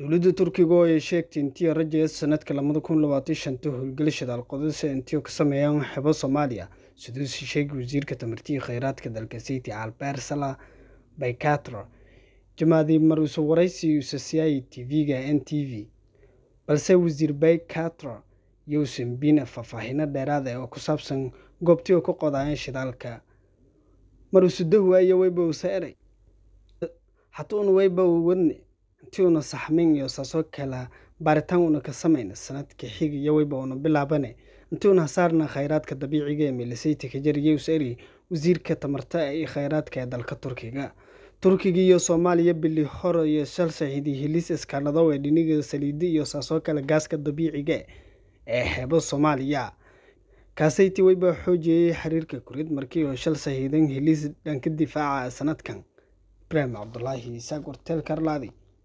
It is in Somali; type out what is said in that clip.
dowladda turkiga oo ay sheegtay intii rajeed sanadka lamada kun labaatan shanta howlgelisha daalqodis ee intiyo ka sameeyaan xebo soomaaliya siduusi sheegay wasiirka tamartiya khayraadka dalka sayti albersala baycatra jamaadi maruuso waraysi sasiay tv-ga n t v balse wasiir baycatro yousan bina faahfaahino dheeraad ah oo ku saabsan goobtii oo ka qodaayeen shidaalka mar dahwa iyo weyba usa eray hatuuna weyba wadne runtii una saxmayn iyo saasoo kala baaritaan una ka samayna sanadka xig iyo weyba una bilaabane intii una hasaarna khayraadka dabiiciga ee milisaytika jariyeus eri wasiirka tamarta iyo khayraadka ee dalka turkiga turkiga iyo soomaaliya bili hor iyo shal shalsahidi hilis iskanadow ee dhiniga saliidi iyo saasoo kale gaaska dabiiciga ee xeebo soomaaliya kaasayti weyba xoojeeyey xiriirka kurid markii oo shal sahiidan hilis dhanka difaaca sanadkan ibraahim cabdulaahi isaaq warteel karlaadi